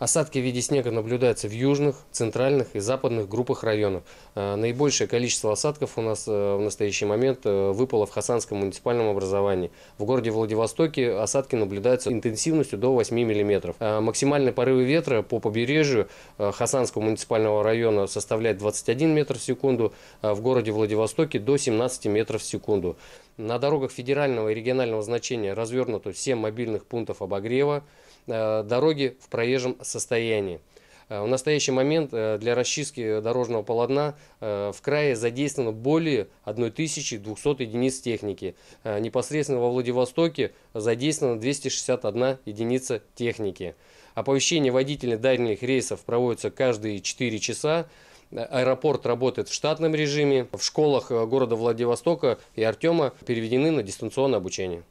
Осадки в виде снега наблюдаются в южных, центральных и западных группах районов. Э, наибольшее количество осадков у нас э, в настоящий момент э, выпало в Хасанском муниципальном образовании. В городе Владивостоке осадки наблюдаются интенсивностью до 8 мм. Максимальные порывы ветра по побережью Хасанского муниципального района составляет 21 метр в секунду, а в городе Владивостоке до 17 метров в секунду. На дорогах федерального и регионального значения развернуто 7 мобильных пунктов обогрева, э, дороги в проезжем состоянии. Э, в настоящий момент э, для расчистки дорожного полотна в крае задействовано более 1200 единиц техники. Непосредственно во Владивостоке задействовано 261 единица техники. Оповещение водителей дальних рейсов проводится каждые 4 часа. Аэропорт работает в штатном режиме. В школах э, города Владивостока и Артема переведены на дистанционное обучение.